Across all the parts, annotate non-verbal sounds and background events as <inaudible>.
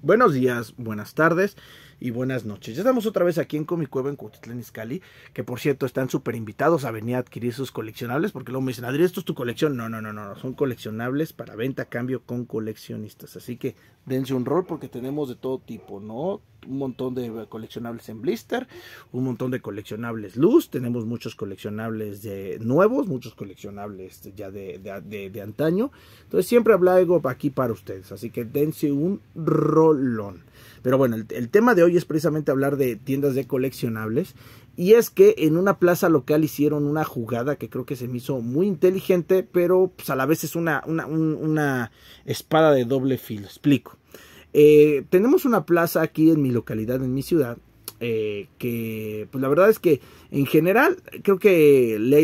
Buenos días, buenas tardes y buenas noches. Ya estamos otra vez aquí en Comic Cueva en Cuautitlán Izcalli, que por cierto están súper invitados a venir a adquirir sus coleccionables, porque luego me dicen, Adri, ¿esto es tu colección? No, no, no, no, son coleccionables para venta a cambio con coleccionistas. Así que dense un rol porque tenemos de todo tipo, ¿no? Un montón de coleccionables en blister, un montón de coleccionables luz, tenemos muchos coleccionables de nuevos, muchos coleccionables ya de, de, antaño. Entonces siempre habla algo aquí para ustedes, así que dense un rolón. Pero bueno, el, tema de hoy es precisamente hablar de tiendas de coleccionables. Y es que en una plaza local hicieron una jugada que creo que se me hizo muy inteligente, pero pues, a la vez es una, una, espada de doble filo. Explico. Eh, tenemos una plaza aquí en mi localidad, en mi ciudad, eh, que pues la verdad es que en general creo que le ha,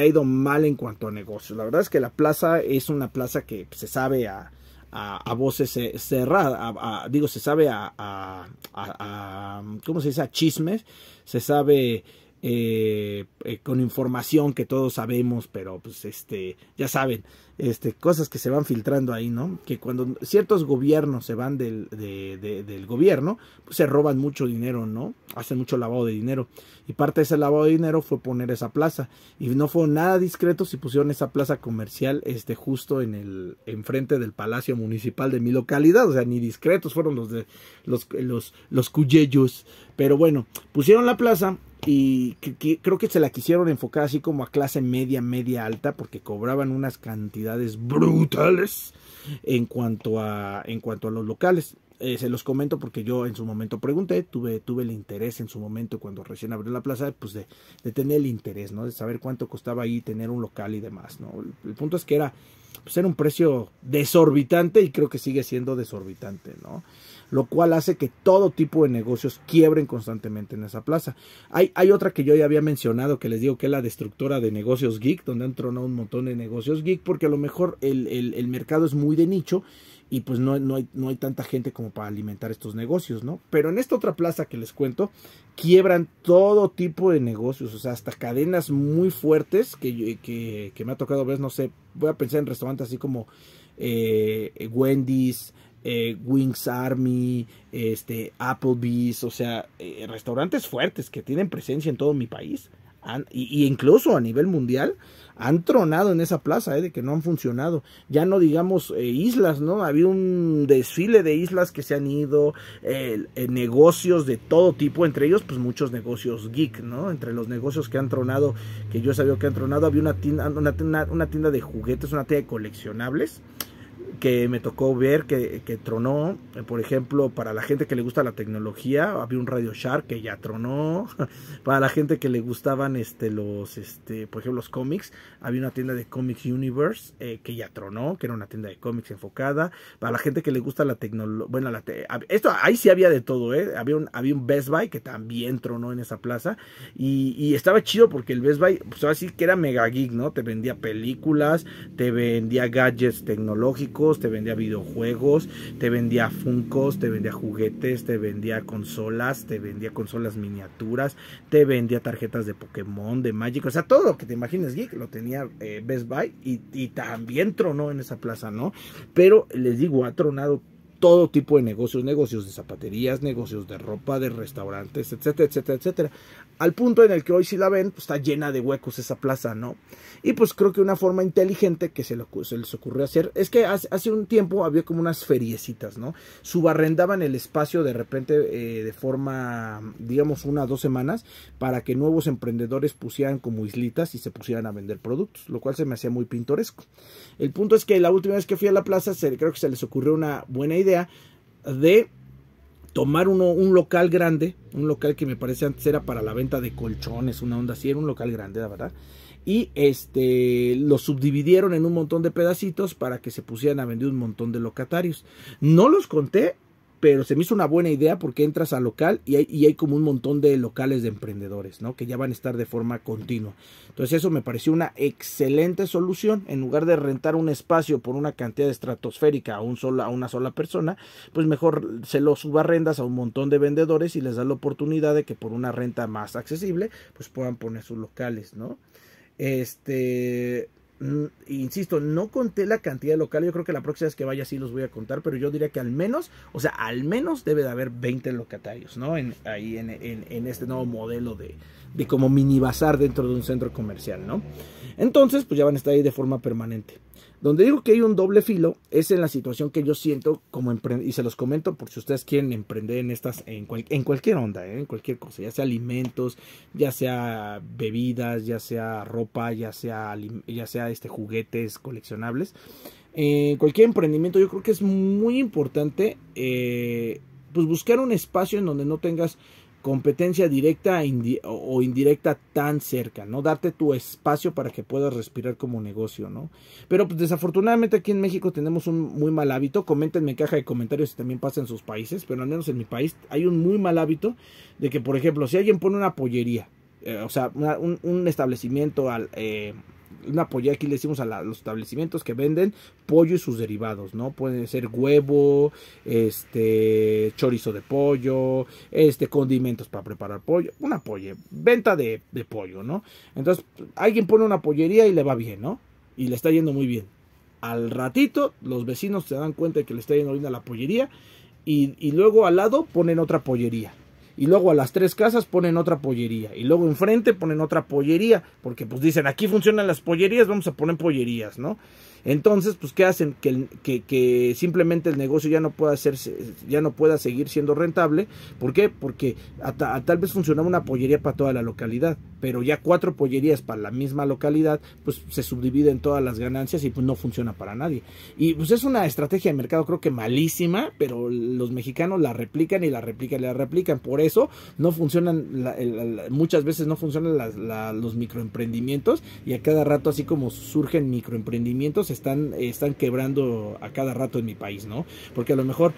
ido, mal en cuanto a negocios. La verdad es que la plaza es una plaza que pues, se sabe a, a, a voces eh, cerradas, digo, se sabe a, a, ¿cómo se dice? A chismes, se sabe eh, eh, con información que todos sabemos, pero pues este, ya saben, este, cosas que se van filtrando ahí, ¿no? Que cuando ciertos gobiernos se van del, gobierno, pues se roban mucho dinero, ¿no? Hacen mucho lavado de dinero. Y parte de ese lavado de dinero fue poner esa plaza. Y no fue nada discreto si pusieron esa plaza comercial este, justo en el enfrente del Palacio Municipal de mi localidad. O sea, ni discretos fueron los de los, los, los cuyellos. Pero bueno, pusieron la plaza y que, creo que se la quisieron enfocar así como a clase media, media alta, porque cobraban unas cantidades brutales en cuanto a, en cuanto a los locales. Eh, se los comento porque yo en su momento pregunté, tuve, tuve el interés en su momento cuando recién abrió la plaza, pues de, tener el interés, ¿no? De saber cuánto costaba ahí tener un local y demás, ¿no? El, punto es que era, pues era un precio desorbitante y creo que sigue siendo desorbitante, ¿no? lo cual hace que todo tipo de negocios quiebren constantemente en esa plaza. Hay, hay otra que yo ya había mencionado, que les digo que es la destructora de negocios geek, donde han tronado un montón de negocios geek, porque a lo mejor el, mercado es muy de nicho y pues no, no, hay, no, hay, tanta gente como para alimentar estos negocios, ¿no? Pero en esta otra plaza que les cuento, quiebran todo tipo de negocios, o sea, hasta cadenas muy fuertes que, que, me ha tocado ver, no sé, voy a pensar en restaurantes así como eh, Wendy's, eh, Wings Army, este, Applebee's, o sea, eh, restaurantes fuertes que tienen presencia en todo mi país. Han, y, incluso a nivel mundial han tronado en esa plaza, eh, de que no han funcionado. Ya no digamos islas, ¿no? Había un desfile de islas que se han ido, negocios de todo tipo, entre ellos pues muchos negocios geek, ¿no? Entre los negocios que han tronado, que yo sabía que han tronado, había una tienda, una tienda de juguetes, una tienda de coleccionables que me tocó ver que, que, tronó. Eh, por ejemplo, para la gente que le gusta la tecnología, había un Radio Shark que ya tronó. <laughs> Para la gente que le gustaban este, los, este, por ejemplo, los cómics, había una tienda de Comics Universe eh, que ya tronó, que era una tienda de cómics enfocada. Para la gente que le gusta la tecnología, bueno, la esto ahí sí había de todo, ¿eh? Había un, había un Best Buy que también tronó en esa plaza. Y, estaba chido porque el Best Buy, pues así que era mega geek, ¿no? Te vendía películas, te vendía gadgets tecnológicos te vendía videojuegos, te vendía funcos, te vendía juguetes, te vendía consolas, te vendía consolas miniaturas, te vendía tarjetas de Pokémon, de Magic, o sea, todo lo que te imagines geek lo tenía eh, Best Buy y, y también tronó en esa plaza, ¿no? Pero les digo, ha tronado todo tipo de negocios, negocios de zapaterías, negocios de ropa, de restaurantes, etcétera, etcétera, etcétera. Al punto en el que hoy si la ven, pues está llena de huecos esa plaza, ¿no? Y pues creo que una forma inteligente que se, les ocurrió hacer es que hace, un tiempo había como unas feriecitas, ¿no? Subarrendaban el espacio de repente eh, de forma, digamos, una o dos semanas para que nuevos emprendedores pusieran como islitas y se pusieran a vender productos, lo cual se me hacía muy pintoresco. El punto es que la última vez que fui a la plaza, creo que se les ocurrió una buena idea de tomar uno, un local grande, un local que me parece antes era para la venta de colchones, una onda así, era un local grande, la verdad. Y este lo subdividieron en un montón de pedacitos para que se pusieran a vender un montón de locatarios. No los conté, pero se me hizo una buena idea porque entras al local y hay, como un montón de locales de emprendedores, ¿no? Que ya van a estar de forma continua. Entonces eso me pareció una excelente solución. En lugar de rentar un espacio por una cantidad estratosférica a, un a una sola persona, pues mejor se lo subarrendas a un montón de vendedores y les da la oportunidad de que por una renta más accesible, pues puedan poner sus locales, ¿no? Este, insisto, no conté la cantidad de locales. Yo creo que la próxima vez que vaya sí los voy a contar, pero yo diría que al menos, o sea, al menos debe de haber 20 locatarios, ¿no? En, ahí en, este nuevo modelo de, de como mini bazar dentro de un centro comercial, ¿no? Entonces, pues ya van a estar ahí de forma permanente. Donde digo que hay un doble filo es en la situación que yo siento como emprendedor, y se los comento por si ustedes quieren emprender en estas, en, cualquier onda, ¿eh? en cualquier cosa, ya sea alimentos, ya sea bebidas, ya sea ropa, ya sea, ya sea este, juguetes coleccionables. Eh, cualquier emprendimiento yo creo que es muy importante eh, pues buscar un espacio en donde no tengas competencia directa o indirecta tan cerca, ¿no? Darte tu espacio para que puedas respirar como negocio, ¿no? Pero pues, desafortunadamente aquí en México tenemos un muy mal hábito. Coméntenme en caja de comentarios si también pasa en sus países, pero al menos en mi país hay un muy mal hábito de que, por ejemplo, si alguien pone una pollería, eh, o sea, un, establecimiento al, eh, una polla aquí le decimos a los establecimientos que venden pollo y sus derivados, ¿no? Pueden ser huevo, este, chorizo de pollo, este, condimentos para preparar pollo, una polla, venta de, de pollo, ¿no? Entonces, alguien pone una pollería y le va bien, ¿no? Y le está yendo muy bien. Al ratito, los vecinos se dan cuenta de que le está yendo bien a la pollería y luego al lado ponen otra pollería y luego a las tres casas ponen otra pollería y luego enfrente ponen otra pollería porque pues dicen aquí funcionan las pollerías vamos a poner pollerías no entonces pues qué hacen que, que, simplemente el negocio ya no pueda hacerse ya no pueda seguir siendo rentable ¿por qué? porque a, tal vez funcionaba una pollería para toda la localidad pero ya cuatro pollerías para la misma localidad pues se subdividen todas las ganancias y pues no funciona para nadie y pues es una estrategia de mercado creo que malísima pero los mexicanos la replican y la replican y la replican por eso, no funcionan, muchas veces no funcionan los microemprendimientos y a cada rato, así como surgen microemprendimientos, están, están quebrando a cada rato en mi país, ¿no? Porque a lo mejor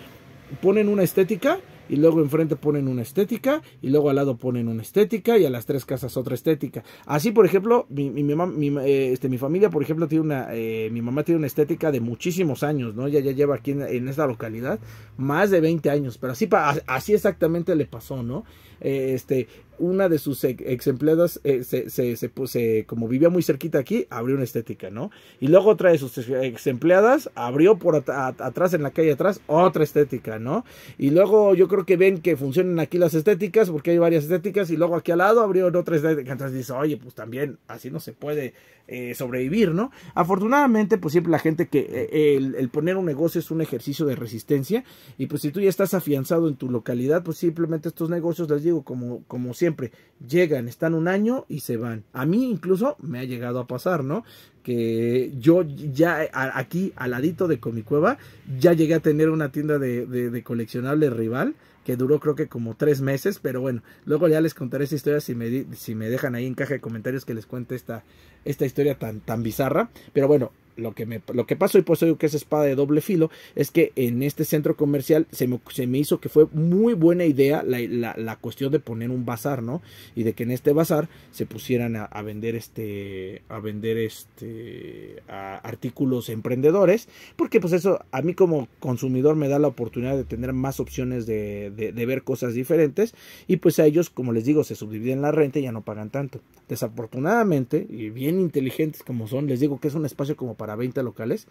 ponen una estética y luego enfrente ponen una estética y luego al lado ponen una estética y a las tres casas otra estética. Así, por ejemplo, mi, mi, eh, este, mi familia, por ejemplo, tiene una, eh, mi mamá tiene una estética de muchísimos años, ¿no? Ya, ya lleva aquí en, esta localidad más de 20 años, pero así, así exactamente le pasó, ¿no? Eh, este, una de sus ex empleadas, eh, se, se, como vivía muy cerquita aquí, abrió una estética, ¿no? Y luego otra de sus ex empleadas abrió por atrás, en la calle atrás, otra estética, ¿no? Y luego yo creo que ven que funcionan aquí las estéticas, porque hay varias estéticas, y luego aquí al lado abrió otra estética. Entonces dice, oye, pues también así no se puede eh, sobrevivir, ¿no? Afortunadamente, pues siempre la gente que eh, el, poner un negocio es un ejercicio de resistencia, y pues si tú ya estás afianzado en tu localidad, pues simplemente estos negocios, les digo, como, como siempre, siempre, llegan, están un año y se van. A mí incluso me ha llegado a pasar, ¿no? Que yo ya aquí, al ladito de Cueva ya llegué a tener una tienda de, de, coleccionables rival que duró creo que como tres meses, pero bueno, luego ya les contaré esa historia si me, si me dejan ahí en caja de comentarios que les cuente esta, esta historia tan, tan bizarra. Pero bueno, lo que, me, lo que pasó, y por eso digo que es espada de doble filo, es que en este centro comercial se me, hizo que fue muy buena idea la, cuestión de poner un bazar, ¿no? Y de que en este bazar se pusieran a, vender este, a vender este, a artículos emprendedores, porque pues eso a mí como consumidor me da la oportunidad de tener más opciones de ver cosas diferentes, y pues a ellos, como les digo, se subdividen la renta y ya no pagan tanto. Desafortunadamente, y bien inteligentes como son, les digo que es un espacio como para 20 locales.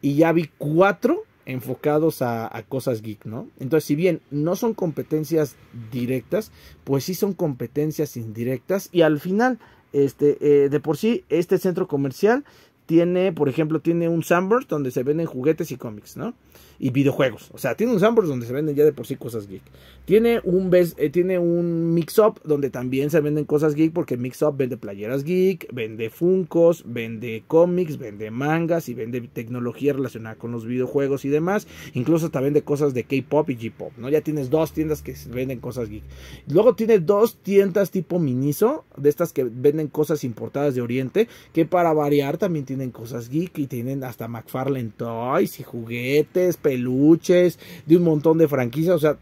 Y ya vi cuatro enfocados a, cosas geek, ¿no? Entonces, si bien no son competencias directas, pues sí son competencias indirectas y al final, este, eh, de por sí, este centro comercial tiene, por ejemplo, tiene un Sunburst... donde se venden juguetes y cómics, ¿no? Y videojuegos. O sea, tiene un Sunburst... donde se venden ya de por sí cosas geek. Tiene un, eh, tiene un Mix Up donde también se venden cosas geek porque Mix Up vende playeras geek, vende Funcos, vende cómics, vende mangas y vende tecnología relacionada con los videojuegos y demás. Incluso hasta vende cosas de K-Pop y G-Pop, ¿no? Ya tienes dos tiendas que venden cosas geek. Luego tiene dos tiendas tipo Miniso, de estas que venden cosas importadas de Oriente, que para variar también tiene tienen cosas geek y tienen hasta McFarlane Toys y juguetes, peluches, de un montón de franquicias, o sea,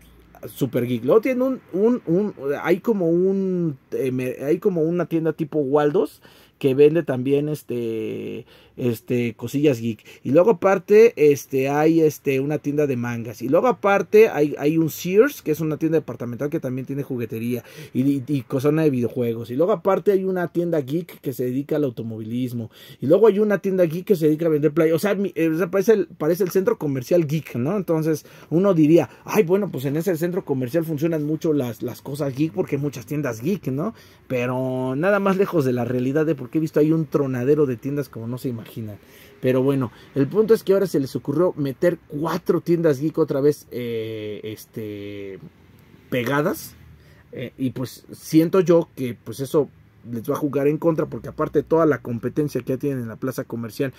super geek. Luego tienen un, un, hay como un, eh, hay como una tienda tipo Waldos que vende también este este cosillas geek y luego aparte este hay este una tienda de mangas y luego aparte hay, hay un Sears que es una tienda departamental que también tiene juguetería y, y, de videojuegos y luego aparte hay una tienda geek que se dedica al automovilismo y luego hay una tienda geek que se dedica a vender play eh, o sea, parece, el, parece el centro comercial geek no entonces uno diría ay bueno pues en ese centro comercial funcionan mucho las, las cosas geek porque hay muchas tiendas geek no pero nada más lejos de la realidad de que he visto ahí un tronadero de tiendas como no se imaginan. Pero bueno, el punto es que ahora se les ocurrió meter cuatro tiendas geek otra vez eh, este, pegadas. Eh, y pues siento yo que pues eso les va a jugar en contra porque aparte toda la competencia que ya tienen en la plaza comercial,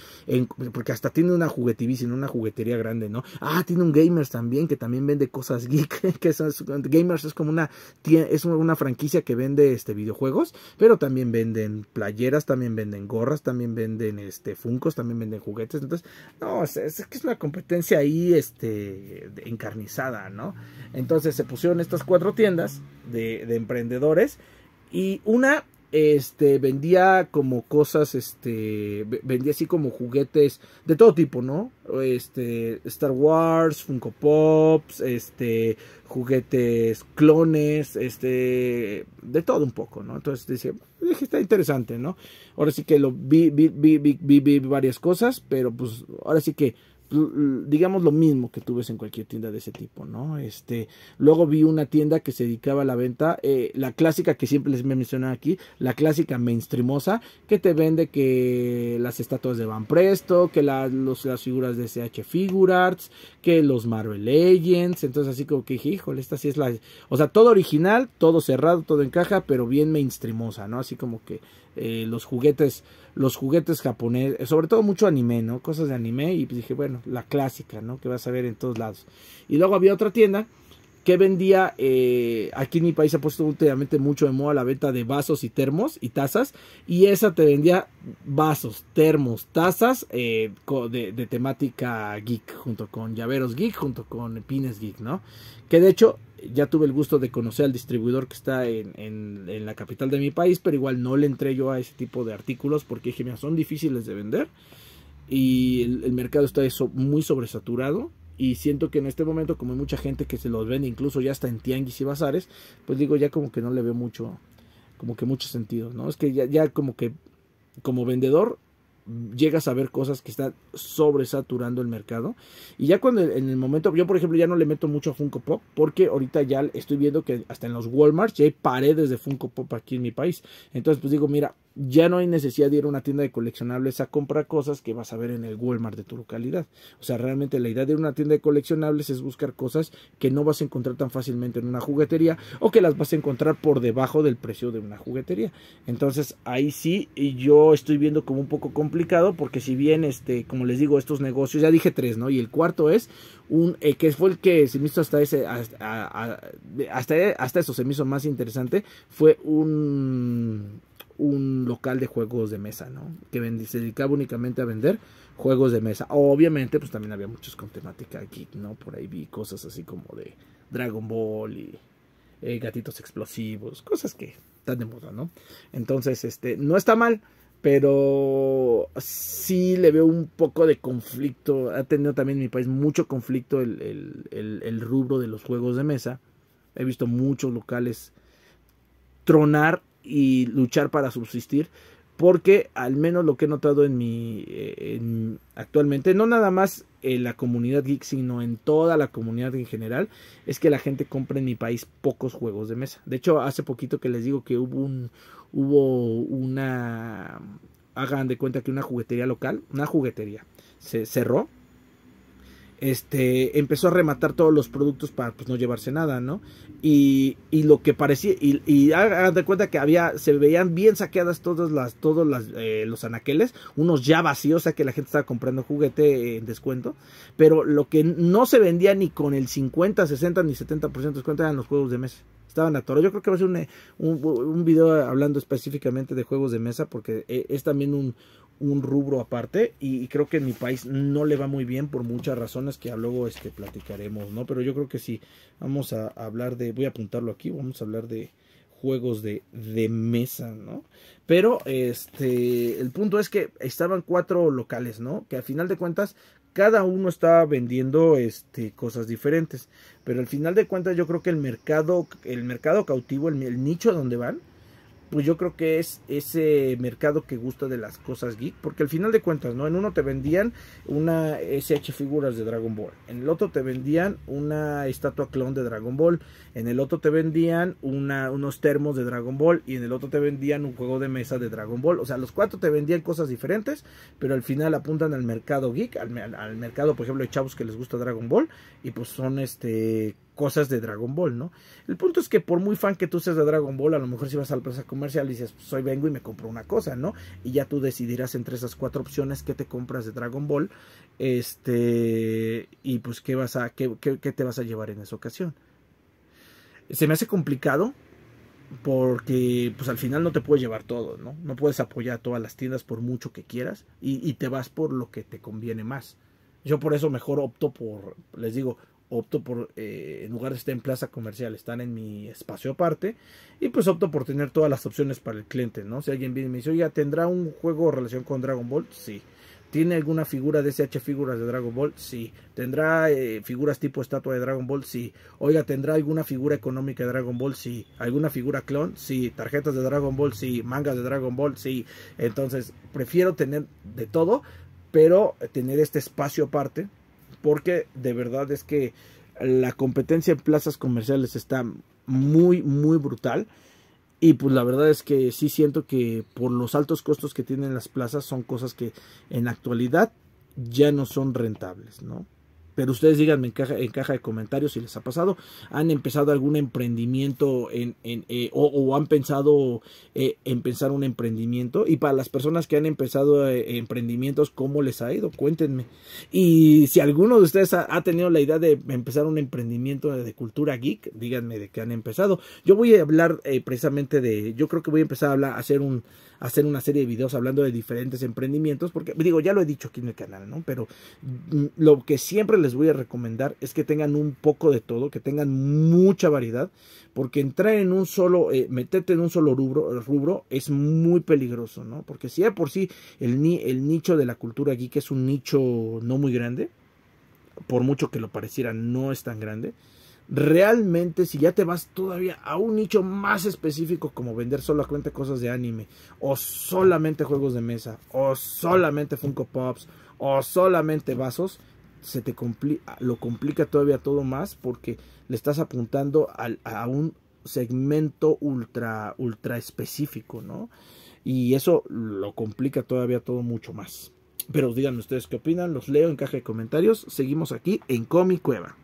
porque hasta tiene una juguetivísima, una juguetería grande, ¿no? Ah, tiene un gamers también que también vende cosas geek, <laughs> que son, gamers es como una es una franquicia que vende este videojuegos, pero también venden playeras, también venden gorras, también venden este funcos, también venden juguetes, entonces, no, es, que es una competencia ahí este encarnizada, ¿no? Entonces se pusieron estas cuatro tiendas de emprendedores y una este vendía como cosas este vendía así como juguetes de todo tipo no este Star Wars Funko Pops este juguetes clones este de todo un poco no entonces dije, está interesante no ahora sí que lo vi vi vi, vi, vi varias cosas pero pues ahora sí que digamos lo mismo que tuves ves en cualquier tienda de ese tipo, ¿no? Este, luego vi una tienda que se dedicaba a la venta, eh, la clásica que siempre les mencionado aquí, la clásica mainstreamosa, que te vende que las estatuas de Van Presto, que las figuras de CH Figure que los Marvel Legends, entonces así como que híjole, esta sí es la, o sea, todo original, todo cerrado, todo en caja, pero bien mainstreamosa, ¿no? Así como que eh, los juguetes, los juguetes japoneses, eh, sobre todo mucho anime, ¿no? Cosas de anime y pues dije, bueno, la clásica, ¿no? Que vas a ver en todos lados. Y luego había otra tienda que vendía, eh, aquí en mi país ha puesto últimamente mucho de moda la venta de vasos y termos y tazas, y esa te vendía vasos, termos, tazas de, de, temática geek, junto con llaveros geek, junto con pines geek, ¿no? Que de hecho ya tuve el gusto de conocer al distribuidor que está en, la capital de mi país, pero igual no le entré yo a ese tipo de artículos porque dije, mira, son difíciles de vender y el, mercado está eso, muy sobresaturado. Y siento que en este momento, como hay mucha gente que se los vende, incluso ya está en tianguis y bazares, pues digo, ya como que no le veo mucho, como que mucho sentido, ¿no? Es que ya, ya como que, como vendedor, llegas a ver cosas que están sobresaturando el mercado. Y ya cuando en el momento, yo por ejemplo ya no le meto mucho a Funko Pop, porque ahorita ya estoy viendo que hasta en los Walmart ya hay paredes de Funko Pop aquí en mi país. Entonces pues digo, mira, ya no hay necesidad de ir a una tienda de coleccionables a comprar cosas que vas a ver en el Walmart de tu localidad. O sea, realmente la idea de ir una tienda de coleccionables es buscar cosas que no vas a encontrar tan fácilmente en una juguetería o que las vas a encontrar por debajo del precio de una juguetería. Entonces, ahí sí yo estoy viendo como un poco complicado porque si bien este, como les digo, estos negocios, ya dije tres, ¿no? Y el cuarto es un eh, que fue el que se me hizo hasta ese hasta, hasta eso se me hizo más interesante, fue un un local de juegos de mesa, ¿no? Que se dedicaba únicamente a vender juegos de mesa. Obviamente, pues también había muchos con temática geek, ¿no? Por ahí vi cosas así como de Dragon Ball y eh, gatitos explosivos, cosas que están de moda, ¿no? Entonces, este, no está mal, pero sí le veo un poco de conflicto. Ha tenido también en mi país mucho conflicto el rubro de los juegos de mesa. He visto muchos locales tronar y luchar para subsistir porque al menos lo que he notado en mi eh, actualmente no nada más en la comunidad geek sino en toda la comunidad en general es que la gente compra en mi país pocos juegos de mesa de hecho hace poquito que les digo que hubo un hubo una hagan de cuenta que una juguetería local una juguetería se cerró este, empezó a rematar todos los productos para pues, no llevarse nada, ¿no? Y, lo que parecía, y, hagan de cuenta que había, se veían bien saqueadas todas las, todos eh, los anaqueles, unos ya vacíos, o sea que la gente estaba comprando juguete en descuento, pero lo que no se vendía ni con el 50, 60, ni 70% de descuento eran los juegos de mes estaban atorados. Yo creo que va a ser un, un, video hablando específicamente de juegos de mesa porque eh, es también un, rubro aparte y, creo que en mi país no le va muy bien por muchas razones que luego este, platicaremos, ¿no? Pero yo creo que sí, vamos a hablar de, voy a apuntarlo aquí, vamos a hablar de juegos de, mesa, ¿no? Pero este, el punto es que estaban cuatro locales, ¿no? Que al final de cuentas cada uno está vendiendo este, cosas diferentes. Pero al final de cuentas yo creo que el mercado, el mercado cautivo, el, el nicho donde van, pues yo creo que es ese mercado que gusta de las cosas geek, porque al final de cuentas, ¿no? En uno te vendían una SH figuras de Dragon Ball, en el otro te vendían una estatua clon de Dragon Ball, en el otro te vendían una, unos termos de Dragon Ball y en el otro te vendían un juego de mesa de Dragon Ball, o sea, los cuatro te vendían cosas diferentes, pero al final apuntan al mercado geek, al, al mercado, por ejemplo, de chavos que les gusta Dragon Ball y pues son este cosas de Dragon Ball, ¿no? El punto es que por muy fan que tú seas de Dragon Ball, a lo mejor si vas a la plaza comercial y dices, Soy hoy vengo y me compro una cosa, ¿no? Y ya tú decidirás entre esas cuatro opciones qué te compras de Dragon Ball, este, y pues qué vas a, te vas a llevar en esa ocasión. Se me hace complicado porque pues al final no te puedes llevar todo, ¿no? No puedes apoyar a todas las tiendas por mucho que quieras y, y te vas por lo que te conviene más. Yo por eso mejor opto por, les digo, opto por, eh, en lugar de estar en plaza comercial, están en mi espacio aparte, y pues opto por tener todas las opciones para el cliente, ¿no? Si alguien viene y me dice, oiga, ¿tendrá un juego en relación con Dragon Ball? Sí. ¿Tiene alguna figura de SH figuras de Dragon Ball? Sí. ¿Tendrá eh, figuras tipo estatua de Dragon Ball? Sí. Oiga, ¿tendrá alguna figura económica de Dragon Ball? Sí. ¿Alguna figura clon? Sí. ¿Tarjetas de Dragon Ball? Sí. ¿Mangas de Dragon Ball? Sí. Entonces, prefiero tener de todo, pero tener este espacio aparte porque de verdad es que la competencia en plazas comerciales está muy, muy brutal. Y pues la verdad es que sí siento que por los altos costos que tienen las plazas son cosas que en actualidad ya no son rentables, ¿no? Pero ustedes díganme en caja, en caja de comentarios si les ha pasado. ¿Han empezado algún emprendimiento en, en, eh, o, han pensado eh, en pensar un emprendimiento? Y para las personas que han empezado eh, emprendimientos, ¿cómo les ha ido? Cuéntenme. Y si alguno de ustedes ha, ha, tenido la idea de empezar un emprendimiento de cultura geek, díganme de qué han empezado. Yo voy a hablar precisamente de, yo creo que voy a empezar a hablar, a hacer un, hacer una serie de videos hablando de diferentes emprendimientos, porque digo, ya lo he dicho aquí en el canal, ¿no? Pero mm, lo que siempre les voy a recomendar es que tengan un poco de todo, que tengan mucha variedad, porque entrar en un solo, eh, meterte en un solo rubro, rubro es muy peligroso, ¿no? Porque si de por sí el, el nicho de la cultura aquí, que es un nicho no muy grande, por mucho que lo pareciera, no es tan grande realmente si ya te vas todavía a un nicho más específico como vender solo solamente cosas de anime o solamente juegos de mesa o solamente Funko Pops o solamente vasos, se te complica, lo complica todavía todo más porque le estás apuntando a un segmento ultra, ultra específico, ¿no? Y eso lo complica todavía todo mucho más. Pero díganme ustedes qué opinan, los leo en caja de comentarios. Seguimos aquí en Comic Cueva.